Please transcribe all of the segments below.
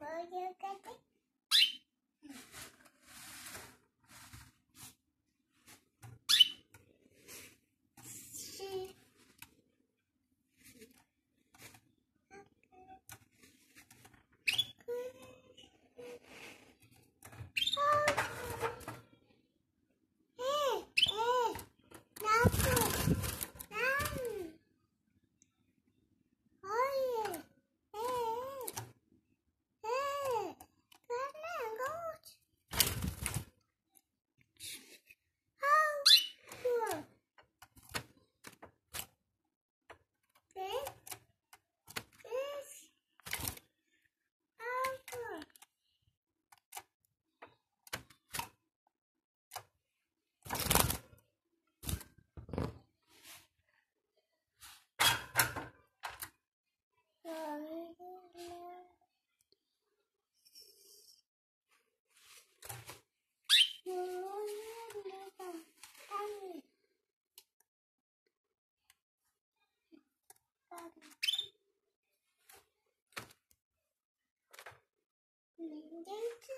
burger Thank you. Thank you.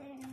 Mm.